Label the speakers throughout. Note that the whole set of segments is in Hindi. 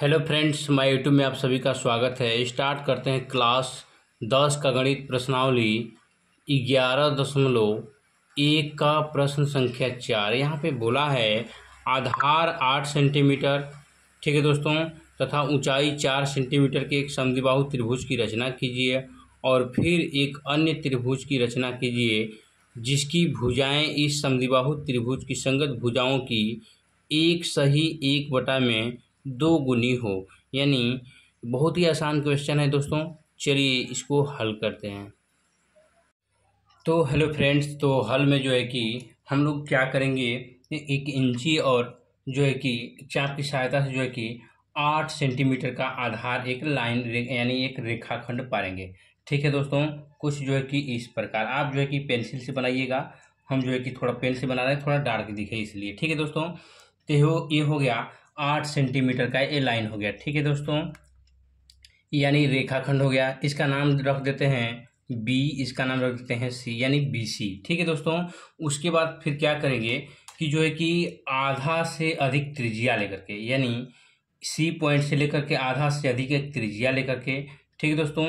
Speaker 1: हेलो फ्रेंड्स माय यूट्यूब में आप सभी का स्वागत है स्टार्ट करते हैं क्लास दस का गणित प्रश्नावली ग्यारह दशमलव एक का प्रश्न संख्या चार यहाँ पे बोला है आधार आठ सेंटीमीटर ठीक है दोस्तों तथा ऊंचाई चार सेंटीमीटर के एक समिबाहु त्रिभुज की रचना कीजिए और फिर एक अन्य त्रिभुज की रचना कीजिए जिसकी भुजाएँ इस समिबाहु त्रिभुज की संगत भुजाओं की एक सही एक बटा में दो गुनी हो यानी बहुत ही आसान क्वेश्चन है दोस्तों चलिए इसको हल करते हैं तो हेलो फ्रेंड्स तो हल में जो है कि हम लोग क्या करेंगे एक इंची और जो है कि चाप की सहायता से जो है कि आठ सेंटीमीटर का आधार एक लाइन यानी एक रेखाखंड पारेंगे ठीक है दोस्तों कुछ जो है कि इस प्रकार आप जो है कि पेंसिल से बनाइएगा हम जो है कि थोड़ा पेन से बना रहे हैं थोड़ा डार्क दिखे इसलिए ठीक है दोस्तों तो ये हो गया आठ सेंटीमीटर का ये लाइन हो गया ठीक है दोस्तों यानी रेखाखंड हो गया इसका नाम रख देते हैं बी इसका नाम रख देते हैं सी यानी बी सी ठीक है दोस्तों उसके बाद फिर क्या करेंगे कि जो है कि आधा से अधिक त्रिज्या लेकर के यानी सी पॉइंट से लेकर के आधा से अधिक एक त्रिज्या लेकर के ठीक है दोस्तों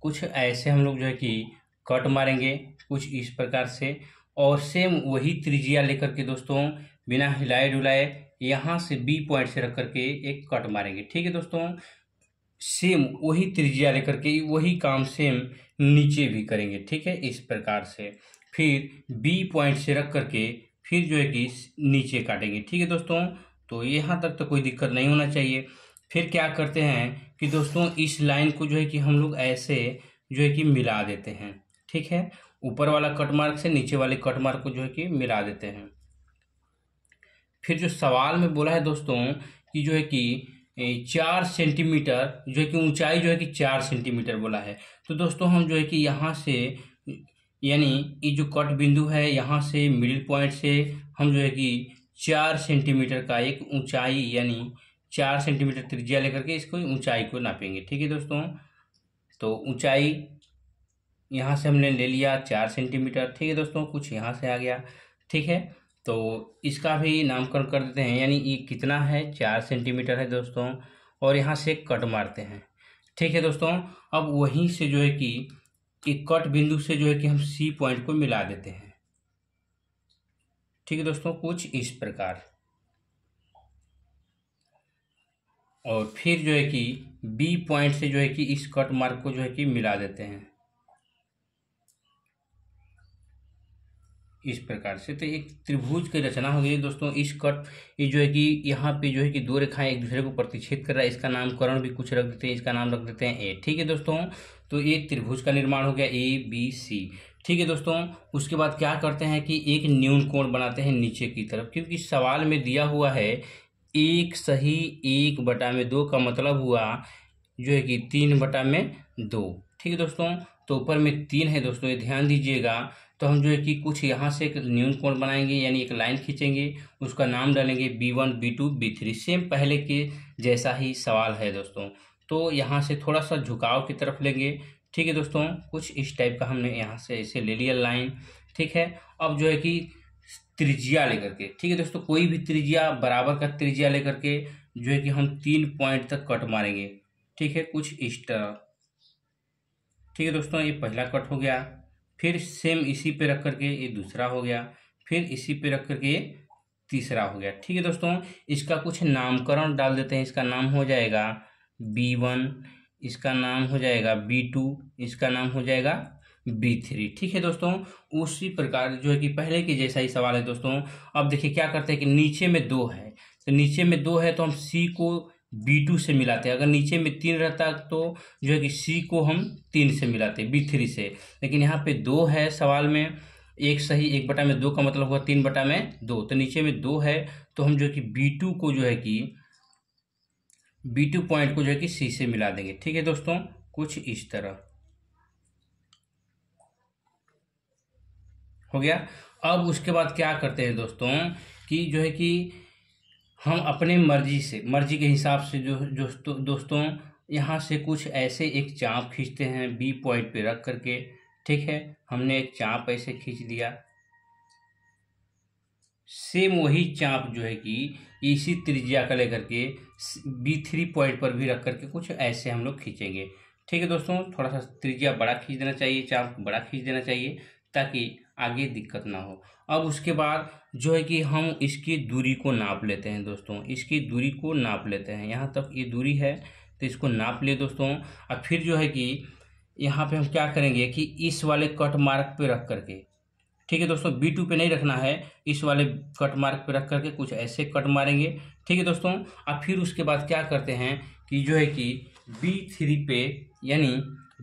Speaker 1: कुछ ऐसे हम लोग जो है कि कट मारेंगे कुछ इस प्रकार से और सेम वही त्रिज्या लेकर के दोस्तों बिना हिलाए डुलाए यहाँ से बी पॉइंट से रख करके एक कट मारेंगे ठीक है दोस्तों सेम वही त्रिज्या लेकर के वही काम सेम नीचे भी करेंगे ठीक है इस प्रकार से फिर बी पॉइंट से रख करके फिर जो है कि नीचे काटेंगे ठीक है दोस्तों तो यहाँ तक तो कोई दिक्कत नहीं होना चाहिए फिर क्या करते हैं कि दोस्तों इस लाइन को जो है कि हम लोग ऐसे जो है कि मिला देते हैं ठीक है ऊपर वाला कट मार्क से नीचे वाले कट मार्क को जो है कि मिला देते हैं फिर जो सवाल में बोला है दोस्तों कि जो है कि चार सेंटीमीटर जो है कि ऊंचाई जो है कि चार सेंटीमीटर बोला है तो दोस्तों हम जो है कि यहाँ से यानी ये जो कट बिंदु है यहाँ से मिडिल पॉइंट से हम जो है कि चार सेंटीमीटर का एक ऊंचाई यानी चार सेंटीमीटर त्रिज्या लेकर के इसको ऊंचाई को नापेंगे ठीक है दोस्तों तो ऊंचाई यहाँ से हमने ले लिया चार सेंटीमीटर ठीक है दोस्तों कुछ यहाँ से आ गया ठीक है तो इसका भी नामकरण कर देते हैं यानी ये कितना है चार सेंटीमीटर है दोस्तों और यहाँ से कट मारते हैं ठीक है दोस्तों अब वहीं से जो है कि एक कट बिंदु से जो है कि हम सी पॉइंट को मिला देते हैं ठीक है दोस्तों कुछ इस प्रकार और फिर जो है कि बी पॉइंट से जो है कि इस कट मार्क को जो है कि मिला देते हैं इस प्रकार से तो एक त्रिभुज की रचना हो गई दोस्तों इस कट ये जो है कि यहाँ पे जो है कि दो रेखाएं एक दूसरे को प्रतिच्छेद कर रहा है इसका नामकरण भी कुछ रख देते हैं इसका नाम रख देते हैं ए ठीक है दोस्तों तो ये त्रिभुज का निर्माण हो गया ए बी सी ठीक है दोस्तों उसके बाद क्या करते हैं कि एक न्यून कोण बनाते हैं नीचे की तरफ क्योंकि सवाल में दिया हुआ है एक सही एक बटा में दो का मतलब हुआ जो है कि तीन बटा में दो ठीक है दोस्तों तो ऊपर में तीन है दोस्तों ये ध्यान दीजिएगा तो हम जो है कि कुछ यहाँ से एक न्यून कोण बनाएंगे यानी एक लाइन खींचेंगे उसका नाम डालेंगे B one B two B three same पहले के जैसा ही सवाल है दोस्तों तो यहाँ से थोड़ा सा झुकाव की तरफ लेंगे ठीक है दोस्तों कुछ इस टाइप का हमने यहाँ से ऐसे ले लिया लाइन ठीक है अब जो है कि त्रिज्या लेकर के ठीक है दोस्तों कोई भी त्रिज्या बराबर का त्रिज्या लेकर के जो है कि हम तीन पॉइंट तक कट मारेंगे ठीक है कुछ इस तरह ठीक है दोस्तों ये पहला कट हो गया फिर सेम इसी पे रख करके ये दूसरा हो गया फिर इसी पे रख करके ये तीसरा हो गया ठीक है दोस्तों इसका कुछ नामकरण डाल देते हैं इसका नाम हो जाएगा बी वन इसका नाम हो जाएगा बी टू इसका नाम हो जाएगा बी थ्री ठीक है दोस्तों उसी प्रकार जो है कि पहले की जैसा ही सवाल है दोस्तों अब देखिए क्या करते हैं कि नीचे में दो है तो नीचे में दो है तो हम सी को बी टू से मिलाते हैं अगर नीचे में तीन रहता तो जो है कि सी को हम तीन से मिलाते बी थ्री से लेकिन यहाँ पे दो है सवाल में एक सही एक बटा में दो का मतलब हुआ तीन बटा में दो तो नीचे में दो है तो हम जो है कि बी टू को जो है कि बी टू पॉइंट को जो है कि सी से मिला देंगे ठीक है दोस्तों कुछ इस तरह हो गया अब उसके बाद क्या करते हैं दोस्तों कि जो है कि हम अपने मर्जी से मर्जी के हिसाब से जो दोस्तों दोस्तों यहाँ से कुछ ऐसे एक चाँप खींचते हैं बी पॉइंट पे रख करके ठीक है हमने एक चाँप ऐसे खींच दिया सेम वही चाँप जो है कि इसी त्रिज्या का लेकर के बी थ्री पॉइंट पर भी रख करके कुछ ऐसे हम लोग खींचेंगे ठीक है दोस्तों थोड़ा सा त्रिज्या बड़ा खींच देना चाहिए चाँप बड़ा खींच देना चाहिए ताकि आगे दिक्कत ना हो अब उसके बाद जो है कि हम इसकी दूरी को नाप लेते हैं दोस्तों इसकी दूरी को नाप लेते हैं यहाँ तक ये दूरी है तो इसको नाप ले दोस्तों और फिर जो है कि यहाँ पे हम क्या करेंगे कि इस वाले कट मार्क पे रख करके ठीक है दोस्तों बी टू पे नहीं रखना है इस वाले कट मार्क पे रख करके कुछ ऐसे कट मारेंगे ठीक है दोस्तों और फिर उसके बाद क्या करते हैं कि जो है कि बी थ्री पे यानी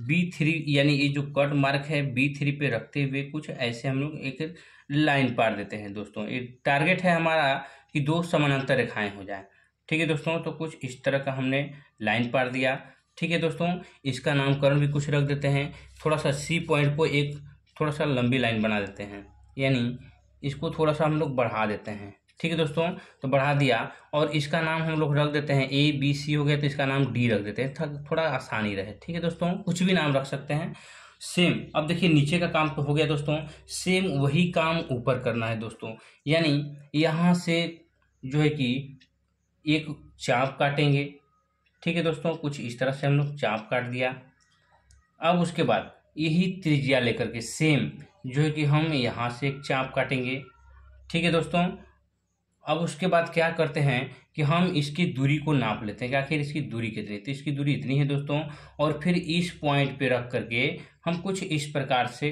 Speaker 1: बी थ्री यानी ये जो कट मार्क है बी थ्री पे रखते हुए कुछ ऐसे हम लोग एक लाइन पार देते हैं दोस्तों ये टारगेट है हमारा कि दो समानांतर रेखाएं हो जाए ठीक है दोस्तों तो कुछ इस तरह का हमने लाइन पार दिया ठीक है दोस्तों इसका नामकरण भी कुछ रख देते हैं थोड़ा सा सी पॉइंट को एक थोड़ा सा लंबी लाइन बना देते हैं यानी इसको थोड़ा सा हम लोग बढ़ा देते हैं ठीक है दोस्तों तो बढ़ा दिया और इसका नाम हम लोग रख देते हैं ए बी सी हो गया तो इसका नाम डी रख देते हैं थोड़ा आसानी रहे ठीक है दोस्तों कुछ भी नाम रख सकते हैं सेम अब देखिए नीचे का काम तो हो गया दोस्तों सेम वही काम ऊपर करना है दोस्तों यानी यहाँ से जो है कि एक चाप काटेंगे ठीक है दोस्तों कुछ इस तरह से हम लोग चाप काट दिया अब उसके बाद यही त्रिज्या लेकर के सेम जो है कि हम यहाँ से एक चाप काटेंगे ठीक है दोस्तों अब उसके बाद क्या करते हैं कि हम इसकी दूरी को नाप लेते हैं कि आखिर इसकी दूरी कितनी तो इसकी दूरी इतनी है दोस्तों और फिर इस पॉइंट पे रख करके हम कुछ इस प्रकार से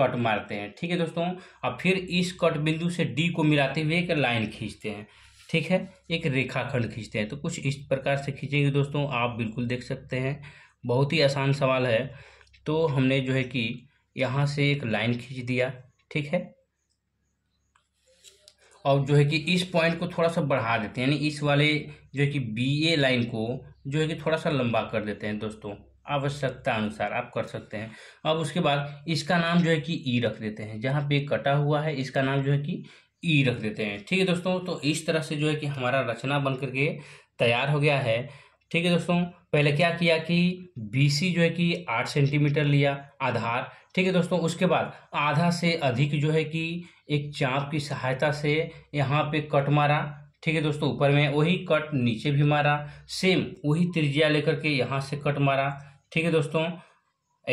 Speaker 1: कट मारते हैं ठीक है दोस्तों अब फिर इस कट बिंदु से डी को मिलाते हुए एक लाइन खींचते हैं ठीक है एक रेखाखंड खींचते हैं तो कुछ इस प्रकार से खींचेंगे दोस्तों आप बिल्कुल देख सकते हैं बहुत ही आसान सवाल है तो हमने जो है कि यहाँ से एक लाइन खींच दिया ठीक है और जो है कि इस पॉइंट को थोड़ा सा बढ़ा देते हैं यानी इस वाले जो है कि बी ए लाइन को जो है कि थोड़ा सा लंबा कर देते हैं दोस्तों आवश्यकता अनुसार आप कर सकते हैं अब उसके बाद इसका नाम जो है कि ई e रख देते हैं जहाँ पे कटा हुआ है इसका नाम जो है कि ई e रख देते हैं ठीक है दोस्तों तो इस तरह से जो है कि हमारा रचना बन करके तैयार हो गया है ठीक है दोस्तों पहले क्या किया कि सी जो है कि आठ सेंटीमीटर लिया आधार ठीक है दोस्तों उसके बाद आधा से अधिक जो है कि एक चाप की सहायता से यहाँ पे कट मारा ठीक है दोस्तों ऊपर में वही कट नीचे भी मारा सेम वही त्रिज्या लेकर के यहाँ से कट मारा ठीक है दोस्तों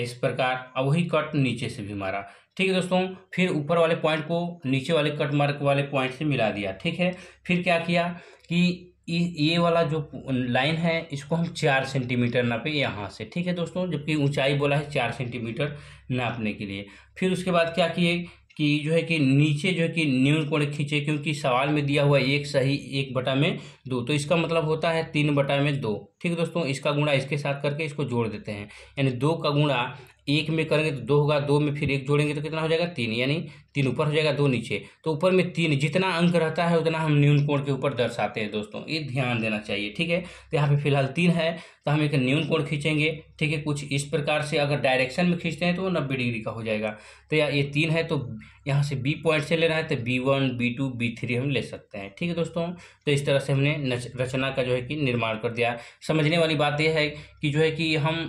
Speaker 1: इस प्रकार अब वही कट नीचे से भी मारा ठीक है दोस्तों फिर ऊपर वाले पॉइंट को नीचे वाले कट मार्क वाले पॉइंट से मिला दिया ठीक है फिर क्या किया कि ये वाला जो लाइन है इसको हम चार सेंटीमीटर नापे यहाँ से ठीक है दोस्तों जबकि ऊंचाई बोला है चार सेंटीमीटर नापने के लिए फिर उसके बाद क्या किए कि जो है कि नीचे जो है कि न्यून कोण खींचे क्योंकि सवाल में दिया हुआ एक सही एक बटा में दो तो इसका मतलब होता है तीन बटा में दो ठीक है दोस्तों इसका गुणा इसके साथ करके इसको जोड़ देते हैं यानी दो का गुणा एक में करेंगे तो दो होगा दो में फिर एक जोड़ेंगे तो कितना हो जाएगा तीन यानी तीन ऊपर हो जाएगा दो नीचे तो ऊपर में तीन जितना अंक रहता है उतना हम न्यून कोण के ऊपर दर्शाते हैं दोस्तों ये ध्यान देना चाहिए ठीक है तो यहाँ पे फिलहाल तीन है तो हम एक न्यून कोण खींचेंगे ठीक है कुछ इस प्रकार से अगर डायरेक्शन में खींचते हैं तो वो नब्बे डिग्री का हो जाएगा तो या ये तीन है तो यहाँ से बी पॉइंट से लेना है तो B one B two B three हम ले सकते हैं ठीक है दोस्तों तो इस तरह से हमने रचना का जो है कि निर्माण कर दिया समझने वाली बात यह है कि जो है कि हम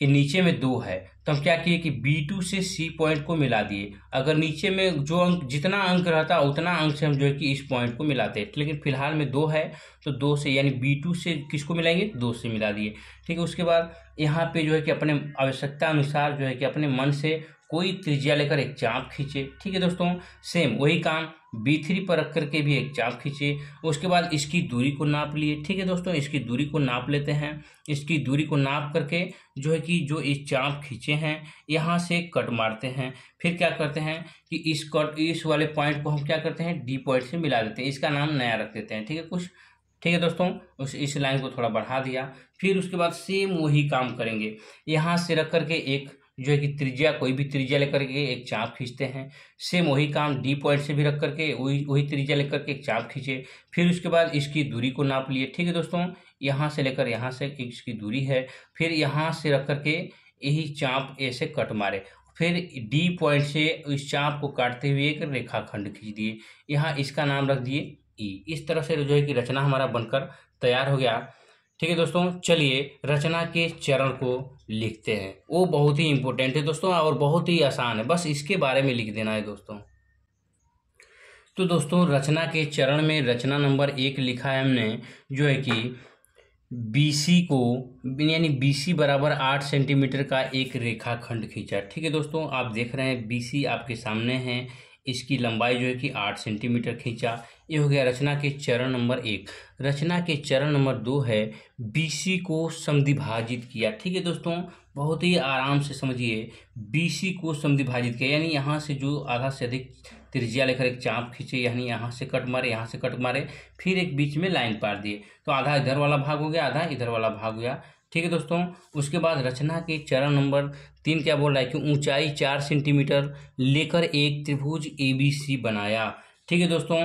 Speaker 1: कि नीचे में दो है तो हम क्या किए कि बी टू से सी पॉइंट को मिला दिए अगर नीचे में जो अंक जितना अंक रहता उतना अंक से हम जो है कि इस पॉइंट को मिलाते हैं लेकिन फिलहाल में दो है तो दो से यानी बी टू से किसको मिलाएंगे दो से मिला दिए ठीक है उसके बाद यहाँ पे जो है कि अपने आवश्यकता अनुसार जो है कि अपने मन से कोई त्रिज्या लेकर एक चाप खींचे ठीक है दोस्तों सेम वही काम बी थ्री पर रख करके भी एक चाप खींचे उसके बाद इसकी दूरी को नाप लिए ठीक है दोस्तों इसकी दूरी को नाप लेते हैं इसकी दूरी को नाप करके जो है कि जो इस चाप खींचे हैं यहाँ से कट मारते हैं फिर क्या करते हैं कि इस कट इस वाले पॉइंट को हम क्या करते हैं डी पॉइंट से मिला देते हैं इसका नाम नया रख देते हैं ठीक है कुछ ठीक है दोस्तों उस इस लाइन को थोड़ा बढ़ा दिया फिर उसके बाद सेम वही काम करेंगे यहाँ से रख करके एक जो है कि त्रिज्या कोई भी त्रिज्या लेकर के एक चाप खींचते हैं सेम वही काम डी पॉइंट से भी रख करके वही वही त्रिज्या लेकर के एक चाप खींचे फिर उसके बाद इसकी दूरी को नाप लिए ठीक है दोस्तों यहाँ से लेकर यहाँ से इसकी दूरी है फिर यहाँ से रख करके यही चाप ऐसे कट मारे फिर डी पॉइंट से इस चाप को काटते हुए एक रेखाखंड खींच दिए यहाँ इसका नाम रख दिए ई e। इस तरह से जो है कि रचना हमारा बनकर तैयार हो गया ठीक है दोस्तों चलिए रचना के चरण को लिखते हैं वो बहुत ही इम्पोर्टेंट है दोस्तों और बहुत ही आसान है बस इसके बारे में लिख देना है दोस्तों तो दोस्तों रचना के चरण में रचना नंबर एक लिखा है हमने जो है कि बीसी को यानी बीसी बराबर आठ सेंटीमीटर का एक रेखाखंड खींचा ठीक है दोस्तों आप देख रहे हैं बीसी आपके सामने है इसकी लंबाई जो है कि आठ सेंटीमीटर खींचा ये हो गया रचना के चरण नंबर एक रचना के चरण नंबर दो है बीसी को समिभाजित किया ठीक है दोस्तों बहुत ही आराम से समझिए बीसी को समिभाजित किया यानी यहाँ से जो आधा से अधिक त्रिज्या लेकर एक चाँप खींचे यानी यहाँ से कट मारे यहाँ से कट मारे फिर एक बीच में लाइन पार दिए तो आधा इधर वाला भाग हो गया आधा इधर वाला भाग हो गया ठीक है दोस्तों उसके बाद रचना के चरण नंबर तीन क्या बोल रहा है कि ऊंचाई चार सेंटीमीटर लेकर एक त्रिभुज ए बी सी बनाया ठीक है दोस्तों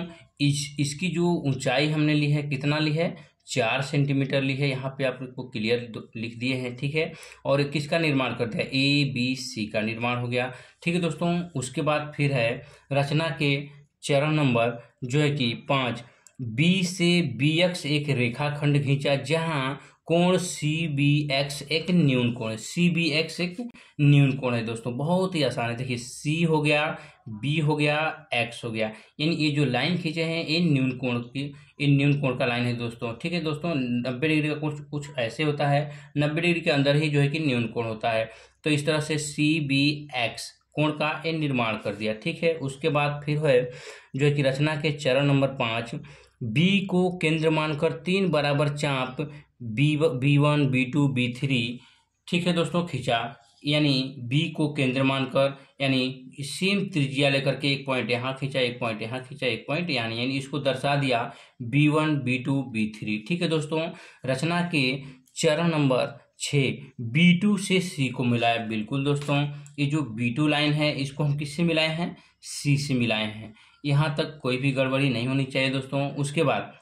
Speaker 1: इस इसकी जो ऊंचाई हमने ली है कितना ली है चार सेंटीमीटर ली है यहाँ पे आपको क्लियर लिख दिए हैं ठीक है और किसका निर्माण करते हैं ए बी सी का निर्माण हो गया ठीक है दोस्तों उसके बाद फिर है रचना के चरण नंबर जो है कि पाँच बी से बी एक्स एक रेखाखंड खींचा जहाँ कोण सी बी एक्स एक न्यून कोण है सी बी एक्स एक न्यून कोण है दोस्तों बहुत ही आसान है देखिए सी हो गया बी हो गया एक्स हो गया यानी ये जो लाइन खींचे हैं ये न्यून कोण की ये न्यून कोण का लाइन है दोस्तों ठीक है दोस्तों नब्बे डिग्री का कुछ कुछ ऐसे होता है नब्बे डिग्री के अंदर ही जो है कि न्यून कोण होता है तो इस तरह से सी बी एक्स कोण का ये निर्माण कर दिया ठीक है उसके बाद फिर है जो है कि रचना के चरण नंबर पाँच बी को केंद्र मानकर तीन बराबर चाप B B one B two B three ठीक है दोस्तों खींचा यानी बी को केंद्र मानकर यानी सेम त्रिज्या लेकर के एक पॉइंट यहाँ खींचा एक पॉइंट यहाँ खींचा एक पॉइंट यानी यानी इसको दर्शा दिया B one B two B three ठीक है दोस्तों रचना के चरण नंबर छः बी टू से सी को मिलाया बिल्कुल दोस्तों ये जो बी टू लाइन है इसको हम किससे मिलाए हैं सी से मिलाए हैं यहाँ तक कोई भी गड़बड़ी नहीं होनी चाहिए दोस्तों उसके बाद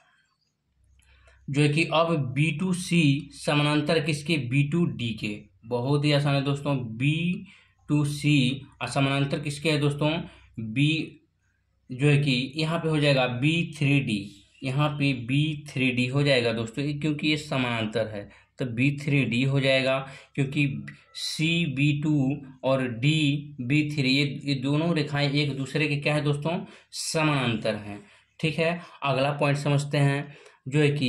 Speaker 1: जो है कि अब बी टू सी समानांतर किसके बी टू डी के बहुत ही आसान है दोस्तों बी टू सी और समानांतर किसके है दोस्तों बी जो है कि यहाँ पे हो जाएगा बी थ्री डी यहाँ पे बी थ्री डी हो जाएगा दोस्तों क्योंकि ये समानांतर है तो बी थ्री डी हो जाएगा क्योंकि सी बी टू और डी बी थ्री ये ये दोनों रेखाएं एक दूसरे के क्या है दोस्तों समानांतर हैं ठीक है अगला पॉइंट समझते हैं जो है कि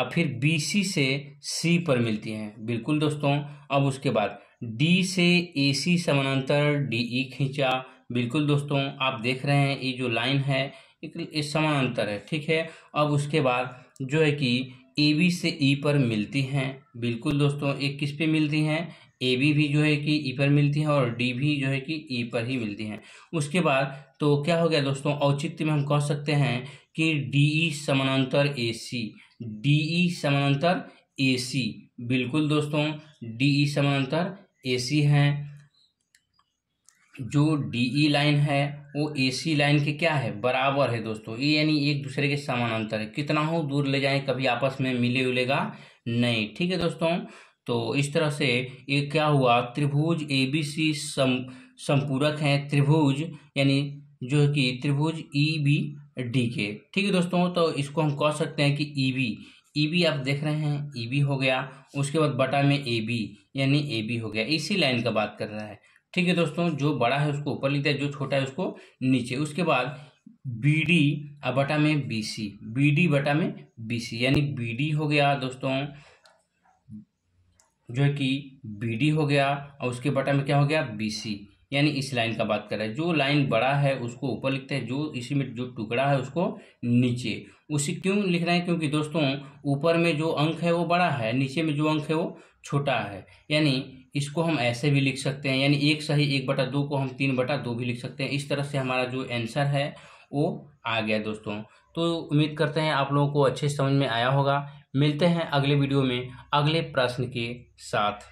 Speaker 1: और फिर बी सी से सी पर मिलती हैं बिल्कुल दोस्तों अब उसके बाद डी से ए सी समानांतर डी ई e खींचा बिल्कुल दोस्तों आप देख रहे हैं ये जो लाइन है एक समानांतर है ठीक है अब उसके बाद जो है कि ए बी से ई e पर मिलती हैं बिल्कुल दोस्तों एक किस पे मिलती हैं ए बी भी जो है कि ई e पर मिलती हैं और डी भी जो है कि ई पर ही मिलती हैं उसके बाद तो क्या हो गया दोस्तों औचित्य में हम कह सकते हैं कि डी ई e समानांतर ए सी डी ई समानांतर ए सी बिल्कुल दोस्तों डी ई e समानांतर ए सी हैं जो डी ई e लाइन है वो ए सी लाइन के क्या है बराबर है दोस्तों ये यानी एक दूसरे के समानांतर है कितना हो दूर ले जाए कभी आपस में मिले उलेगा नहीं ठीक है दोस्तों तो इस तरह से ये क्या हुआ त्रिभुज ए बी सी सम संपूरक है त्रिभुज यानी जो कि त्रिभुज ई बी डी के ठीक है दोस्तों तो इसको हम कह सकते हैं कि ई बी ई बी आप देख रहे हैं ई e बी हो गया उसके बाद बटा में ए बी यानी ए बी हो गया इसी लाइन का बात कर रहा है ठीक है दोस्तों जो बड़ा है उसको ऊपर लिखते हैं जो छोटा है उसको नीचे उसके बाद बी डी और बटा में बी सी बी डी बटा में बी सी यानी बी डी हो गया दोस्तों जो है कि बी डी हो गया और उसके बटा में क्या हो गया बी सी यानी इस लाइन का बात कर रहे हैं जो लाइन बड़ा है उसको ऊपर लिखते हैं जो इसी में जो टुकड़ा है उसको नीचे उसी क्यों लिख रहे हैं क्योंकि दोस्तों ऊपर में जो अंक है वो बड़ा है नीचे में जो अंक है वो छोटा है यानी इसको हम ऐसे भी लिख सकते हैं यानी एक सही एक बटा दो को हम तीन बटा दो भी लिख सकते हैं इस तरह से हमारा जो आंसर है वो आ गया दोस्तों तो उम्मीद करते हैं आप लोगों को अच्छे समझ में आया होगा मिलते हैं अगले वीडियो में अगले प्रश्न के साथ